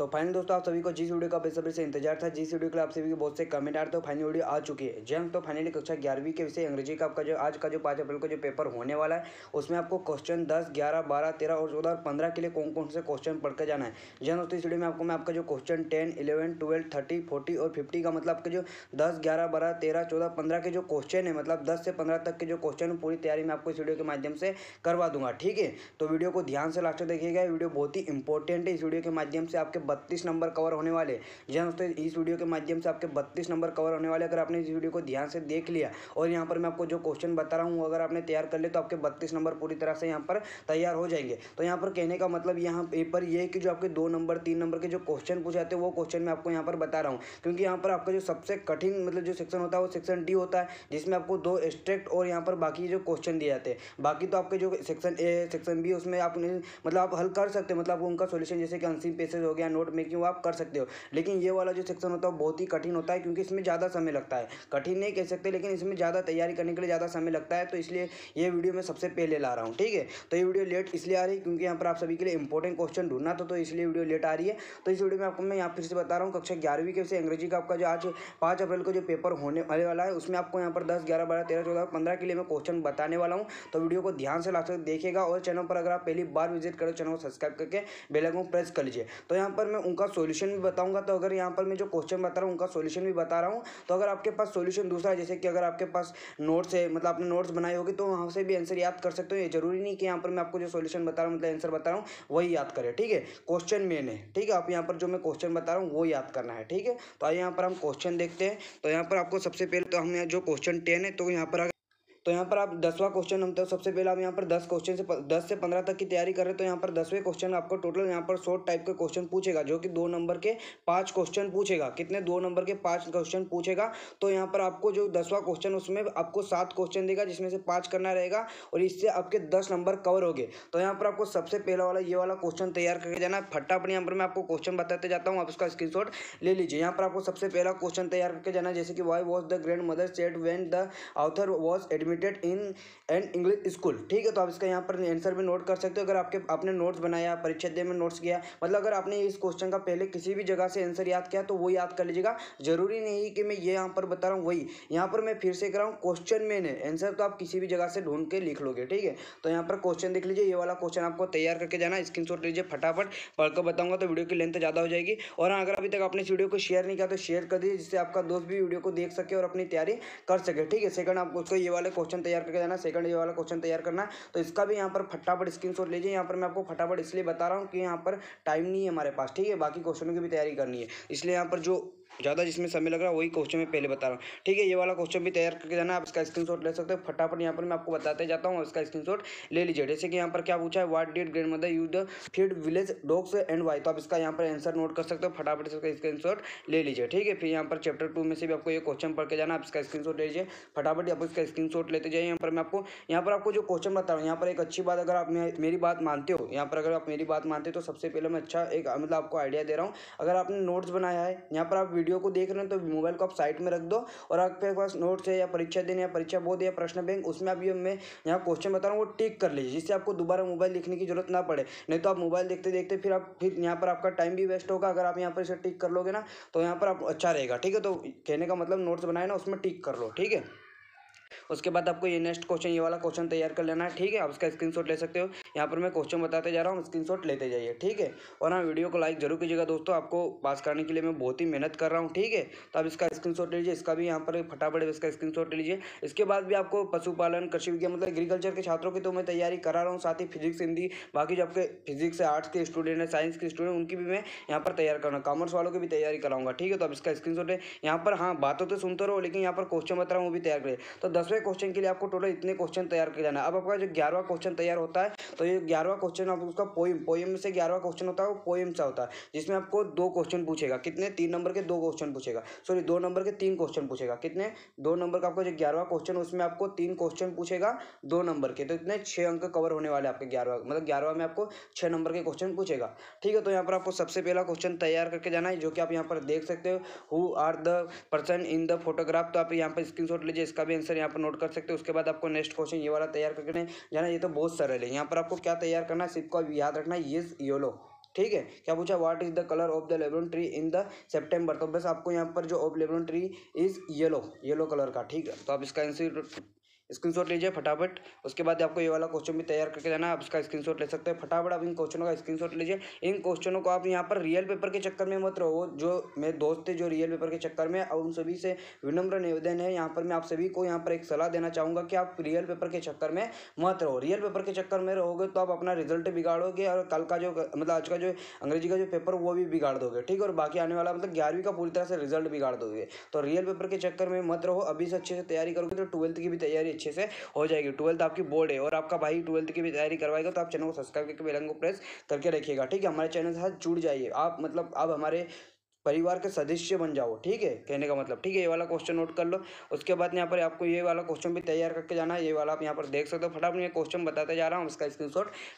तो फाइनल दोस्तों आप सभी को जिस वीडियो का बेसब्री से इंतजार था जिस वीडियो के लिए आप सभी के बहुत से कमेंट आ रहे तो फाइनल वीडियो आ चुकी है जंग तो फाइनली कक्षा ग्यारहवीं के विषय अंग्रेजी का आपका जो आज का जो पाँच अप्रैल का जो पेपर होने वाला है उसमें आपको क्वेश्चन दस ग्यारह बारह तेरह और चौदह और पंद्रह के लिए कौन कौन से क्वेश्चन पढ़कर जाना है जन दोस्तों इस वीडियो में आपको मैं आपका जो question ten eleven twelve thirty forty और फिफ्टी का मतलब आपके जो दस ग्यारह बारह तेरह चौदह पंद्रह के जो क्वेश्चन है मतलब दस से पंद्रह तक के जो क्वेश्चन पूरी तैयारी मैं आपको इस वीडियो के माध्यम से करवा दूंगा ठीक है तो वीडियो को ध्यान से लास्ट देखिएगा वीडियो बहुत ही इंपॉर्टेंट है इस वीडियो के माध्यम से आपके बत्तीस नंबर कवर होने वाले जी दोस्तों इस वीडियो के माध्यम से आपके बत्तीस नंबर कवर होने वाले अगर आपने इस वीडियो को ध्यान से देख लिया और यहाँ पर मैं आपको जो क्वेश्चन बता रहा हूँ अगर आपने तैयार कर लिया तो आपके बत्तीस नंबर पूरी तरह से यहाँ पर तैयार हो जाएंगे तो यहाँ पर कहने का मतलब यहाँ पर यह कि जो आपके दो नंबर तीन नंबर के जो क्वेश्चन पूछ जाते हैं वो क्वेश्चन मैं आपको यहाँ पर बता रहा हूँ क्योंकि यहाँ पर आपका जो सबसे कठिन मतलब जो सेक्शन होता है वो सेक्शन डी होता है जिसमें आपको दो एक्स्ट्रैक्ट और यहाँ पर बाकी जो क्वेश्चन दिए जाते हैं बाकी तो आपके जो सेक्शन ए सेक्शन बी उसमें आपने मतलब आप हल कर सकते हैं मतलब आपको उनका सोल्यूशन जैसे कि अंसिम पेसेज हो गया नोट मेकिंग आप कर सकते हो लेकिन ये वाला जो सेक्शन होता है बहुत ही कठिन होता है क्योंकि इसमें ज़्यादा समय लगता है कठिन नहीं कह सकते लेकिन इसमें ज़्यादा तैयारी करने के लिए ज़्यादा समय लगता है तो इसलिए ये वीडियो मैं सबसे पहले ला रहा हूँ ठीक है तो ये वीडियो लेट इसलिए आ रही है क्योंकि यहाँ पर आप सभी के लिए इंपॉर्टेंट क्वेश्चन ढूंढना था तो इसलिए वीडियो लेट आ रही है तो इस वीडियो में आपको मैं यहाँ फिर से बता रहा हूँ कक्षा ग्यारहवीं के से अंग्रेजी का आपका जो आज पाँच अप्रैल को जो पेपर होने वाले वाला है उसमें आपको यहाँ पर दस ग्यारह बारह तेरह चौदह पंद्रह के लिए मैं क्वेश्चन बताने वाला हूँ तो वीडियो को ध्यान से लास्ट देखेगा और चैनल पर अगर आप पहली बार विजिट करो चैनल को सब्सक्राइब करके बेलाइकन प्रेस कर लीजिए तो यहाँ पर पर मैं उनका सोल्यूशन भी बताऊँगा तो अगर यहाँ पर मैं जो क्वेश्चन बता रहा हूँ उनका सोल्यूशन भी बता रहा हूँ तो अगर आपके पास सोल्यूशन दूसरा जैसे कि अगर आपके पास नोट्स है मतलब आपने नोट्स बनाई होगी तो वहाँ से भी आंसर याद कर सकते हो ये जरूरी नहीं कि यहाँ पर मैं आपको जो सोल्यूशन बता रहा हूँ मतलब आंसर बता रहा हूँ वही याद करें ठीक है क्वेश्चन मेन है ठीक है आप यहाँ पर जो मैं क्वेश्चन बता रहा हूँ वो याद करना है ठीक है तो आइए यहाँ पर हम क्वेश्चन देखते हैं तो यहाँ पर आपको सबसे पहले तो हम जो क्वेश्चन टेन है तो यहाँ पर तो यहाँ पर आप दसवां क्वेश्चन हम तो सबसे पहले आप यहाँ पर दस क्वेश्चन से दस से पंद्रह तक की तैयारी कर रहे तो यहाँ पर दसवें क्वेश्चन आपको टोटल यहाँ पर शॉर्ट टाइप के क्वेश्चन पूछेगा जो कि दो नंबर के पाँच क्वेश्चन पूछेगा कितने दो नंबर के पाँच क्वेश्चन पूछेगा तो यहाँ पर आपको जो दसवां क्वेश्चन उसमें आपको सात क्वेश्चन देगा जिसमें से पाँच करना रहेगा और इससे आपके दस नंबर कवर हो गए तो यहाँ पर आपको सबसे पहला वाला ये वाला क्वेश्चन तैयार करके जाना फटाफट यहाँ पर मैं आपको क्वेश्चन बताते जाता हूँ आप उसका स्क्रीनशॉट ले लीजिए यहाँ पर आपको सबसे पहला क्वेश्चन तैयार करके जाना जैसे कि why was the grandmother set when the author was admit admitted in an English school ठीक है तो आप इसका यहाँ पर आंसर भी नोट कर सकते हो अगर आपके आपने नोट्स बनाया परीक्षा दे में नोट्स किया मतलब अगर आपने इस क्वेश्चन का पहले किसी भी जगह से आंसर याद किया तो वो याद कर लीजिएगा जरूरी नहीं कि मैं ये यहाँ पर बता रहा हूँ वही यहाँ पर मैं फिर से कह रहा हूँ क्वेश्चन में आंसर तो आप किसी भी जगह से ढूंढ के लिख लोगे ठीक है तो यहाँ पर क्वेश्चन देख लीजिए ये वाला क्वेश्चन आपको तैयार करके जाना स्क्रीन लीजिए फटाफट पढ़कर बताऊँगा तो वीडियो की लेंथ ज़्यादा हो जाएगी और हाँ, अगर अभी तक आपने इस वीडियो को शेयर नहीं किया तो शेयर कर दीजिए जिससे आपका दोस्त भी वीडियो को देख सके और अपनी तैयारी कर सके ठीक है सेकंड आपको उसको ये वाले क्वेश्चन तैयार करके जाना सेकंड ईयर वाला क्वेश्चन तैयार करना तो इसका भी यहाँ पर फटाफट स्क्रीन शॉट लीजिए यहाँ पर मैं आपको फटाफट इसलिए बता रहा हूँ कि यहाँ पर टाइम नहीं है हमारे पास ठीक है बाकी क्वेश्चनों की भी तैयारी करनी है इसलिए यहाँ पर जो ज़्यादा जिसमें समय लग रहा है वही क्वेश्चन मैं पहले बता रहा हूँ ठीक है ये वाला क्वेश्चन भी तैयार करके जाना आप इसका स्क्रीनशॉट ले सकते हो फटाफट यहाँ पर मैं आपको बताते जाता हूँ इसका शॉट ले लीजिए जैसे कि यहाँ पर क्या पूछा है what did grandmother use the feed village dogs and why तो आप इसका यहाँ पर आंसर नोट कर सकते हो फटाफट इसका शॉट ले लीजिए ठीक है फिर यहाँ पर चैप्टर टू में से भी आपको ये क्वेश्चन पढ़ के जाना आप इसका स्क्रीनशॉट ले लीजिए फटाफट आप इसका स्क्रीनशॉट लेते जाइए यहाँ पर मैं आपको यहाँ पर आपको जो क्वेश्चन बता रहा हूँ यहाँ पर एक अच्छी बात अगर आप मेरी बात मानते हो यहाँ पर अगर आप मेरी बात मानते हो तो सबसे पहले मैं अच्छा एक मतलब आपको आइडिया दे रहा हूँ अगर आपने नोट्स बनाया है यहाँ पर आप वीडियो वीडियो को देख रहे हो तो मोबाइल को आप साइड में रख दो और आपके पास नोट्स है या परीक्षा देने या परीक्षा बोध या प्रश्न बैंक उसमें आप ये मैं यहाँ क्वेश्चन बता रहा हूँ वो टिक कर लीजिए जिससे आपको दोबारा मोबाइल लिखने की जरूरत ना पड़े नहीं तो आप मोबाइल देखते देखते फिर आप फिर यहाँ पर आपका टाइम भी वेस्ट होगा अगर आप यहाँ पर इसे टिक कर लोगे ना तो यहाँ पर आप अच्छा रहेगा ठीक है तो कहने का मतलब नोट्स बनाए ना उसमें टिक कर लो ठीक है उसके बाद आपको ये नेक्स्ट क्वेश्चन ये वाला क्वेश्चन तैयार कर लेना है ठीक है आप उसका स्क्रीन ले सकते हो यहाँ पर मैं क्वेश्चन बताते जा रहा हूँ स्क्रीन लेते जाइए ठीक है और हाँ वीडियो को लाइक जरूर कीजिएगा दोस्तों आपको पास करने के लिए मैं बहुत ही मेहनत कर रहा हूँ ठीक है तो आप इसका स्क्रीन लीजिए इसका भी यहाँ पर फटाफट इसका स्क्रीन ले लीजिए इसके बाद भी आपको पशुपालन कृषि विज्ञान मतलब एग्रीकल्चर के छात्रों की तो मैं तैयारी करा रहा हूँ साथ ही फिजिक्स हिंदी बाकी जो आपके फिजिक्स आर्ट्स के स्टूडेंट हैं साइंस के स्टूडेंट उनकी भी मैं यहाँ पर तैयार करूँगा कॉमर्स वालों की भी तैयारी कराऊंगा ठीक है तो आप इसका स्क्रीन शॉट यहाँ पर हाँ बातों तो सुनते रहो लेकिन यहाँ पर क्वेश्चन बता रहा हूँ वो भी तैयार करें तो दसवें ग्यारहवें क्वेश्चन के लिए आपको टोटल इतने क्वेश्चन तैयार कर लेना अब आपका जो ग्यारहवा क्वेश्चन तैयार होता है तो ये ग्यारहवा क्वेश्चन आप उसका पोइम पोइम से ग्यारहवा क्वेश्चन होता है वो पोइम सा होता है जिसमें आपको दो क्वेश्चन पूछेगा कितने तीन नंबर के दो क्वेश्चन पूछेगा सॉरी दो नंबर के तीन क्वेश्चन पूछेगा कितने दो नंबर का आपका जो ग्यारहवा क्वेश्चन उसमें आपको तीन क्वेश्चन पूछेगा दो नंबर के तो इतने छः अंक कवर होने वाले आपके ग्यारहवा मतलब ग्यारहवा में आपको छः नंबर के क्वेश्चन पूछेगा ठीक है तो यहाँ पर आपको सबसे पहला क्वेश्चन तैयार करके जाना है जो कि आप यहाँ पर देख सकते हो who are the person in the photograph तो आप यहाँ पर स्क्रीनशॉट लीजिए इसका भी आंसर यहाँ पर नोट कर सकते हो उसके बाद आपको नेक्स्ट क्वेश्चन ये वाला तैयार करके जाना ये तो बहुत सरल है यहाँ पर आपको क्या तैयार करना है सिर्फ को याद रखना ये योलो ठीक है क्या पूछा what is the colour of the laburnum tree in the September तो बस आपको यहाँ पर जो of laburnum tree is yellow yellow colour का ठीक है तो आप इसका आंसर स्क्रीनशॉट लीजिए फटाफट उसके बाद आपको ये वाला क्वेश्चन भी तैयार करके देना आप इसका स्क्रीनशॉट ले सकते हैं फटाफट आप इन क्वेश्चनों का स्क्रीनशॉट लीजिए इन क्वेश्चनों को आप यहाँ पर रियल पेपर के चक्कर में मत रहो जो मेरे दोस्त थे जो रियल पेपर के चक्कर में और उन सभी से विनम्र निवेदन है यहाँ पर मैं आप सभी को यहाँ पर एक सलाह देना चाहूँगा कि आप रियल पेपर के चक्कर में मत रहो रियल पेपर के चक्कर में रहोगे तो आप अपना रिजल्ट बिगाड़ोगे और कल का जो मतलब आज का जो अंग्रेजी का जो पेपर वो भी बिगाड़ दोगे ठीक है और बाकी आने वाला मतलब ग्यारहवीं का पूरी तरह से रिजल्ट बिगाड़ दोगे तो रियल पेपर के चक्कर में मत रहो अभी से अच्छे से तैयारी करोगे तो ट्वेल्थ की भी तैयारी अच्छे से हो जाएगी ट्वेल्थ आपकी बोर्ड है और आपका भाई ट्वेल्थ की भी तैयारी करवाएगा तो आप चैनल को सब्सक्राइब करके बेलन को प्रेस करके रखिएगा ठीक है हमारे चैनल के साथ जुड़ जाइए आप मतलब आप हमारे परिवार के सदस्य बन जाओ ठीक है कहने का मतलब ठीक है ये वाला क्वेश्चन नोट कर लो उसके बाद यहाँ पर आपको ये वाला क्वेश्चन भी तैयार करके जाना है ये वाला आप यहाँ पर देख सकते हो फटाफट ये क्वेश्चन बताते जा रहा हूँ उसका स्क्रीन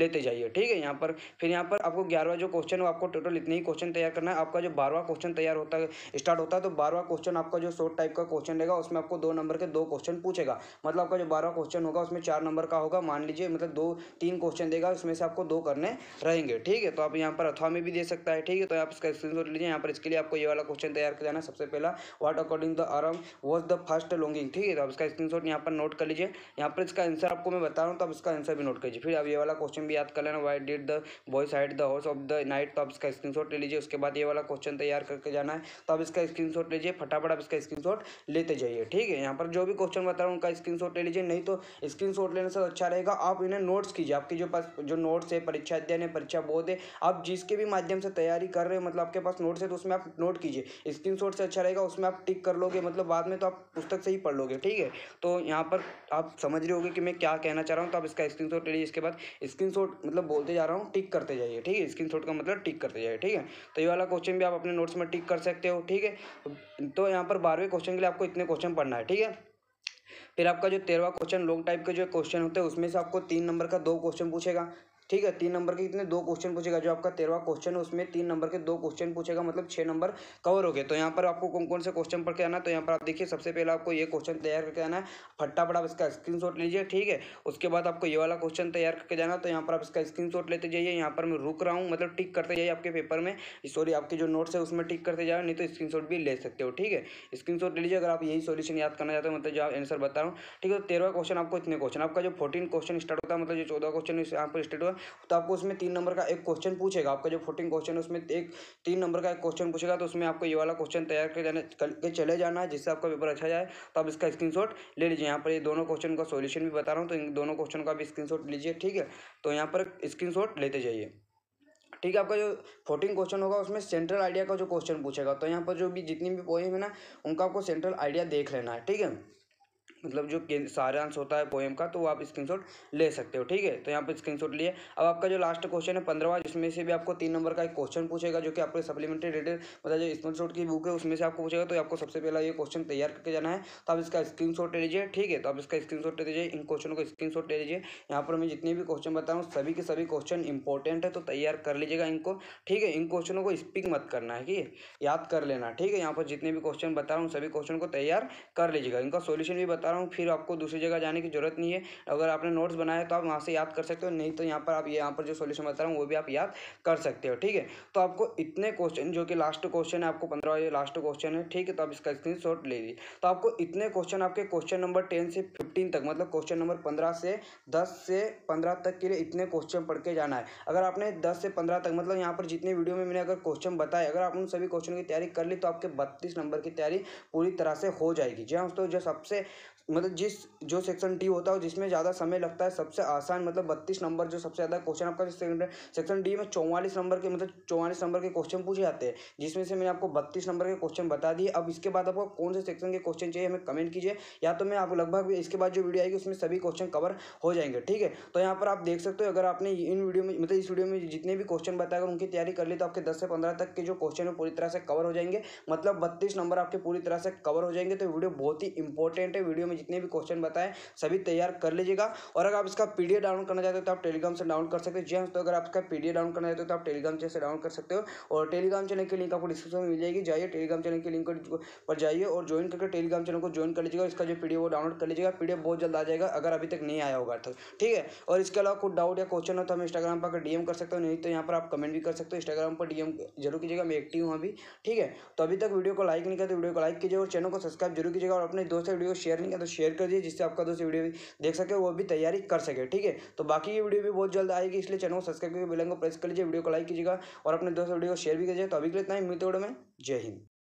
लेते जाइए ठीक है यहाँ पर फिर यहाँ पर आपको ग्यारहवा जो क्वेश्चन है आपको टोटल इतने ही क्वेश्चन तैयार करना है आपका जो बारवा क्वेश्चन तैयार होता है स्टार्ट होता है तो बारहवा क्वेश्चन आपका जो शॉर्ट टाइप का क्वेश्चन रहेगा उसमें आपको दो नंबर के दो क्वेश्चन पूछेगा मतलब आपका जो बारवा क्वेश्चन होगा उसमें चार नंबर का होगा मान लीजिए मतलब दो तीन क्वेश्चन देगा उसमें से आपको दो करने रहेंगे ठीक है तो आप यहाँ पर अथवा में भी दे सकता है ठीक है तो आप इसका स्क्रीन लीजिए यहाँ पर इसके लिए आपको ये वाला क्वेश्चन तैयार कर जाना सबसे पहला व्हाट अकॉर्डिंग द आरम वॉज द फर्स्ट लॉन्गिंग ठीक है तो आप इसका स्क्रीन शॉट यहाँ पर नोट कर लीजिए यहाँ पर इसका आंसर आपको मैं बता रहा हूँ तो आप इसका आंसर भी नोट कर लीजिए फिर आप ये वाला क्वेश्चन भी याद कर लेना why did the boys hide the horse of the night तो आप इसका स्क्रीनशॉट ले लीजिए उसके बाद ये वाला क्वेश्चन तैयार करके जाना है तो आप इसका स्क्रीन स्क्रीनशॉट लीजिए फटाफट आप इसका स्क्रीनशॉट लेते जाइए ठीक है यहाँ पर जो भी क्वेश्चन बता रहा हूँ उनका स्क्रीनशॉट ले लीजिए नहीं तो स्क्रीनशॉट लेने से अच्छा रहेगा आप इन्हें नोट्स कीजिए आपके जो पास जो नोट्स है परीक्षा अध्ययन है परीक्षा बोध है आप जिसके भी माध्यम से तैयारी कर रहे हो मतलब आपके पास नोट्स है तो उसमें उसमें आप नोट कीजिए स्क्रीन से अच्छा रहेगा उसमें आप टिक कर लोगे मतलब बाद में तो आप पुस्तक से ही पढ़ लोगे ठीक है तो यहाँ पर आप समझ रहे होगे कि मैं क्या कहना चाह रहा हूँ तो आप इसका स्क्रीन शॉट लीजिए इसके बाद स्क्रीन मतलब बोलते जा रहा हूँ टिक करते जाइए ठीक है स्क्रीन का मतलब टिक करते जाइए ठीक है तो ये वाला क्वेश्चन भी आप अपने नोट्स में टिक कर सकते हो ठीक है तो यहाँ पर बारहवें क्वेश्चन के लिए आपको इतने क्वेश्चन पढ़ना है ठीक है फिर आपका जो तेरवा क्वेश्चन लॉन्ग टाइप के जो क्वेश्चन होते हैं उसमें से आपको तीन नंबर का दो क्वेश्चन पूछेगा ठीक है तीन नंबर के इतने दो क्वेश्चन पूछेगा जो आपका तेरवा क्वेश्चन है उसमें तीन नंबर के दो क्वेश्चन पूछेगा मतलब छः नंबर कवर हो गए तो यहाँ पर आपको कौन कौन से क्वेश्चन पढ़ के आना तो यहाँ पर आप देखिए सबसे पहले आपको ये क्वेश्चन तैयार करके आना है फटाफट आप इसका शॉट लीजिए ठीक है उसके बाद आपको ये वाला क्वेश्चन तैयार करके जाना तो यहाँ पर आप इसका शॉट लेते जाइए यहाँ पर मैं रुक रहा हूँ मतलब टिक करते जाइए आपके पेपर में सॉरी आपके जो नोट्स है उसमें टिक करते जाओ नहीं तो स्क्रीनशॉट भी ले सकते हो ठीक है स्क्रीन ले लीजिए अगर आप यही सोल्यूशन याद करना चाहते हो मतलब जो आप आंसर बता रहा हूँ ठीक है तो क्वेश्चन आपको इतने क्वेश्चन आपका जो फोर्टीन क्वेश्चन स्टार्ट होता है मतलब जो चौदह क्वेश्चन यहाँ पर स्टार्ट तो आपको उसमें तीन नंबर का एक क्वेश्चन पूछेगा आपका जो फोर्टीन क्वेश्चन है उसमें एक तीन नंबर का एक क्वेश्चन पूछेगा तो उसमें आपको ये वाला क्वेश्चन तैयार कर जाने करके चले जाना है जिससे आपका पेपर अच्छा जाए तो आप इसका स्क्रीन ले लीजिए यहाँ पर ये दोनों क्वेश्चन का सोल्यूशन भी बता रहा हूँ तो इन दोनों क्वेश्चन का भी स्क्रीन लीजिए ठीक है तो यहाँ पर स्क्रीन लेते जाइए ठीक है आपका जो फोर्टीन क्वेश्चन होगा उसमें सेंट्रल आइडिया का जो क्वेश्चन पूछेगा तो यहाँ पर जो भी जितनी भी पोएम है ना उनका आपको सेंट्रल आइडिया देख लेना है ठीक है मतलब जो सारांश होता है पोएम का तो आप स्क्रीनशॉट ले सकते हो ठीक है तो यहाँ पर स्क्रीनशॉट लिए अब आपका जो लास्ट क्वेश्चन है पंद्रहवा जिसमें से भी आपको तीन नंबर का एक क्वेश्चन पूछेगा जो कि आपको सप्लीमेंट्री रिलेटेड मतलब जो स्क्रीनशॉट की बुक है उसमें से आपको पूछेगा तो आपको सबसे पहला ये क्वेश्चन तैयार करके जाना है तो आप इसका स्क्रीन ले लीजिए ठीक है तो आप इसका स्क्रीन ले लीजिए इन क्वेश्चनों का स्क्रीन ले लीजिए यहाँ पर मैं जितने भी क्वेश्चन बता रहा हूँ सभी के सभी क्वेश्चन इंपॉर्टेंट है तो तैयार कर लीजिएगा इनको ठीक है इन क्वेश्चनों को स्पीक मत करना है ठीक है याद कर लेना ठीक है यहाँ पर जितने भी क्वेश्चन बता रहा हूँ सभी क्वेश्चन को तैयार कर लीजिएगा इनका सोल्यूशन भी बता रहा हूँ फिर आपको दूसरी जगह जाने की ज़रूरत नहीं है अगर आपने नोट्स बनाए तो आप वहाँ से याद कर सकते हो नहीं तो यहाँ पर आप यहाँ पर जो सोल्यूशन बता रहा हूँ वो भी आप याद कर सकते हो ठीक है तो आपको इतने क्वेश्चन जो कि लास्ट क्वेश्चन है आपको पंद्रह ये लास्ट क्वेश्चन है ठीक है तो आप इसका स्क्रीन शॉट ले लीजिए तो आपको इतने क्वेश्चन आपके क्वेश्चन नंबर टेन से फिफ्टीन तक मतलब क्वेश्चन नंबर पंद्रह से दस से पंद्रह तक के लिए इतने क्वेश्चन पढ़ के जाना है अगर आपने दस से पंद्रह तक मतलब यहाँ पर जितने वीडियो में मैंने अगर क्वेश्चन बताए अगर आप उन सभी क्वेश्चन की तैयारी कर ली तो आपके बत्तीस नंबर की तैयारी पूरी तरह से हो जाएगी जी हाँ दोस्तों जो सबसे मतलब जिस जो सेक्शन डी होता है जिसमें ज़्यादा समय लगता है सबसे आसान मतलब बत्तीस नंबर जो सबसे ज़्यादा क्वेश्चन आपका सेक्शन डी में चौवालीस नंबर के मतलब चौवालीस नंबर के क्वेश्चन पूछे जाते हैं जिसमें से मैंने आपको बत्तीस नंबर के क्वेश्चन बता दिए अब इसके बाद आपको कौन से सेक्शन के क्वेश्चन चाहिए हमें कमेंट कीजिए या तो मैं आप लगभग इसके बाद जो वीडियो आएगी उसमें सभी क्वेश्चन कवर हो जाएंगे ठीक है तो यहाँ पर आप देख सकते हो अगर आपने इन वीडियो में मतलब इस वीडियो में जितने भी क्वेश्चन बताए अगर उनकी तैयारी कर ली तो आपके दस से पंद्रह तक के जो क्वेश्चन है पूरी तरह से कवर हो जाएंगे मतलब बत्तीस नंबर आपके पूरी तरह से कवर हो जाएंगे तो वीडियो बहुत ही इंपॉर्टेंट है वीडियो में में जितने भी क्वेश्चन बताएं सभी तैयार कर लीजिएगा और अगर आप इसका पीडीएफ डाउनलोड करना चाहते हो तो आप टेलीग्राम से डाउनलोड कर सकते हो जी हाँ तो अगर आप इसका पीडीएफ डाउनलोड करना चाहते हो तो आप टेलीग्राम से डाउनलोड कर सकते हो और टेलीग्राम चैनल की लिंक आपको डिस्क्रिप्शन में मिल जाएगी जाइए टेलीग्राम चैनल की लिंक पर जाइए और ज्वाइन करके टेलीग्राम चैनल को ज्वाइन कर लीजिएगा इसका जो पीडीएफ वो डाउनलोड कर लीजिएगा पीडीएफ बहुत जल्द आ जाएगा अगर अभी तक नहीं आया होगा तो ठीक है और इसके अलावा कुछ डाउट या क्वेश्चन हो तो हम इंस्टाग्राम पर डीएम कर सकते हो नहीं तो यहाँ पर आप कमेंट भी कर सकते हो इंस्टाग्राम पर डीएम जरूर कीजिएगा मैं एक्टिव हूँ अभी ठीक है तो अभी तक वीडियो को लाइक नहीं करते तो वीडियो को लाइक कीजिए और चैनल को सब्सक्राइब जरूर कीजिएगा और अपने दोस्तों वीडियो शेयर नहीं करते तो शेयर कर दिए जिससे आपका दोस्त वीडियो भी देख सके वो भी तैयारी कर सके ठीक है तो बाकी ये वीडियो भी बहुत जल्द आएगी इसलिए चैनल को सब्सक्राइब करके बेलन को प्रेस कर लीजिए वीडियो को लाइक कीजिएगा और अपने दोस्त वीडियो को शेयर भी कीजिएगा तो अभी के लिए इतना ही मिलते वीडियो में जय हिंद